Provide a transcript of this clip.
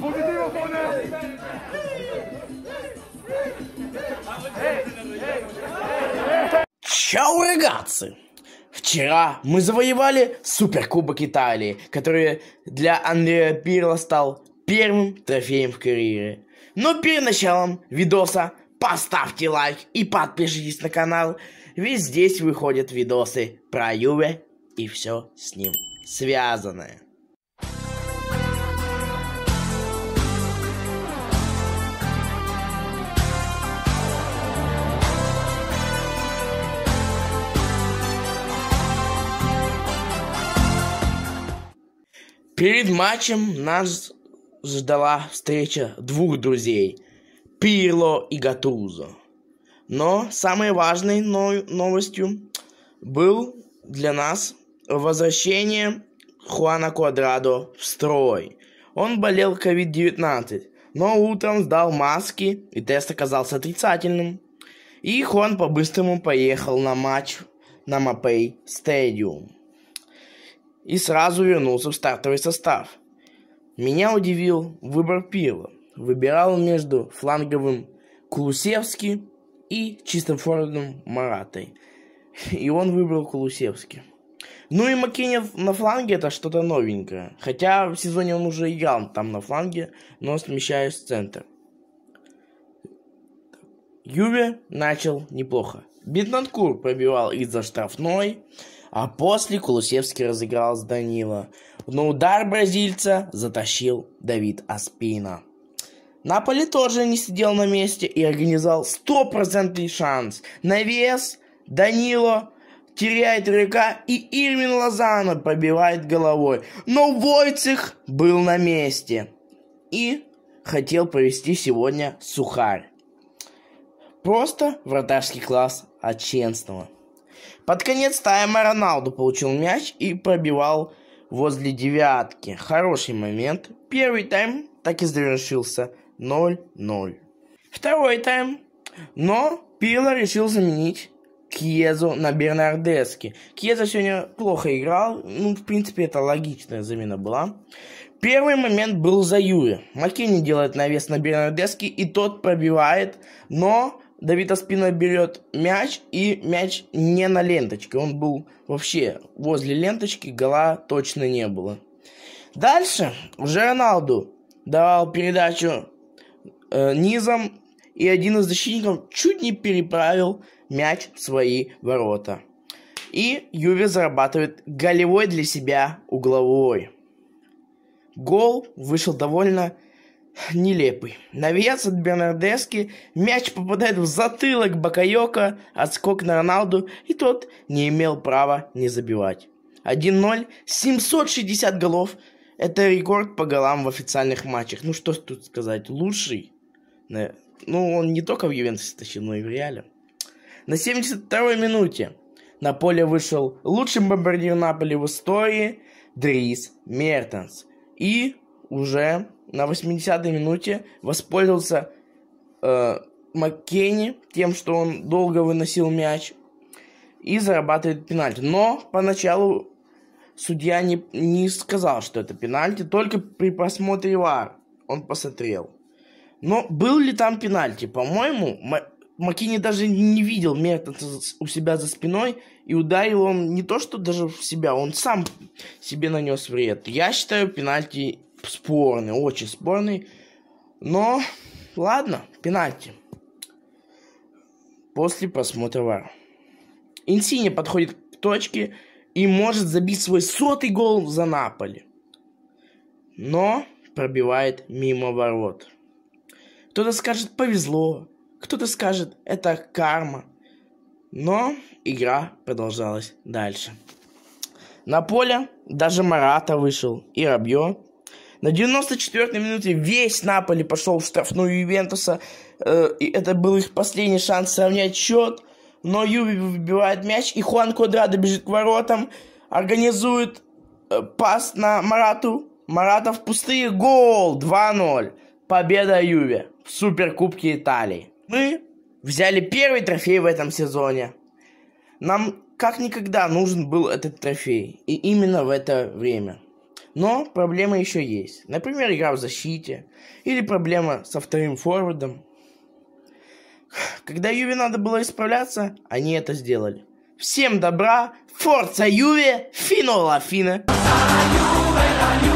Positivo pone. Чао, рагаци! Вчера мы завоевали Суперкубок Италии, который для Андреа Пирла стал первым трофеем в карьере. Но перед началом видоса поставьте лайк и подпишитесь на канал, ведь здесь выходят видосы про Юве и все с ним связанное. Перед матчем нас ждала встреча двух друзей – Пирло и Гатузо. Но самой важной новостью был для нас возвращение Хуана Квадрадо в строй. Он болел COVID-19, но утром сдал маски и тест оказался отрицательным. И Хуан по-быстрому поехал на матч на Мапей Стадиум и сразу вернулся в стартовый состав. Меня удивил выбор Пирла. Выбирал между фланговым Кулусевский и чистым форвардом Маратой. И он выбрал Кулусевский. Ну и Макинев на фланге это что-то новенькое. Хотя в сезоне он уже играл там на фланге, но смещаясь в центр. Юве начал неплохо. Бетнанкур пробивал из-за штрафной. А после Кулусевский разыграл с Данила. Но удар бразильца затащил Давид Аспина. Наполи тоже не сидел на месте и организовал стопроцентный шанс. Навес Данило теряет река и Ирмин Лозано пробивает головой. Но Войцех был на месте и хотел провести сегодня сухарь. Просто вратарский класс от под конец тайма Роналду получил мяч и пробивал возле девятки. Хороший момент. Первый тайм так и завершился 0-0. Второй тайм. Но Пила решил заменить Кьезу на Бернардески. Кьеза сегодня плохо играл. Ну, в принципе, это логичная замена была. Первый момент был за Юри. Маккенни делает навес на Бернардески, и тот пробивает, но Давида Спина берет мяч, и мяч не на ленточке. Он был вообще возле ленточки, гола точно не было. Дальше уже Роналду давал передачу э, низом, и один из защитников чуть не переправил мяч в свои ворота. И Юве зарабатывает голевой для себя угловой. Гол вышел довольно нелепый. Навес от Бернардески, мяч попадает в затылок Бакайока, отскок на Роналду, и тот не имел права не забивать. 1-0, 760 голов. Это рекорд по голам в официальных матчах. Ну что тут сказать, лучший. Ну, он не только в Ювентусе тащил, но и в Реале. На 72-й минуте на поле вышел лучший бомбардир Наполи в истории Дрис Мертенс. И уже на 80-й минуте воспользовался э, Маккенни тем, что он долго выносил мяч и зарабатывает пенальти. Но поначалу судья не, не сказал, что это пенальти, только при просмотре ВАР он посмотрел. Но был ли там пенальти? По-моему, Макини даже не видел Мертенса у себя за спиной, и ударил он не то, что даже в себя, он сам себе нанес вред. Я считаю, пенальти спорный, очень спорный. Но, ладно, пенальти. После просмотра вар. Инсини подходит к точке и может забить свой сотый гол за Наполи. Но пробивает мимо ворот. Кто-то скажет «повезло», кто-то скажет «это карма». Но игра продолжалась дальше. На поле даже Марата вышел и Рабье на 94-й минуте весь Наполи пошел в штрафную Ювентуса. Э, и это был их последний шанс сравнять счет. Но Юви выбивает мяч, и Хуан Квадрадо бежит к воротам, организует э, пас на Марату. Марата в пустые, гол 2-0. Победа Юве в Суперкубке Италии. Мы взяли первый трофей в этом сезоне. Нам как никогда нужен был этот трофей. И именно в это время. Но проблема еще есть. Например, игра в защите или проблема со вторым форвардом. Когда Юве надо было исправляться, они это сделали. Всем добра, Форца Юве, Финола Фина. Юве,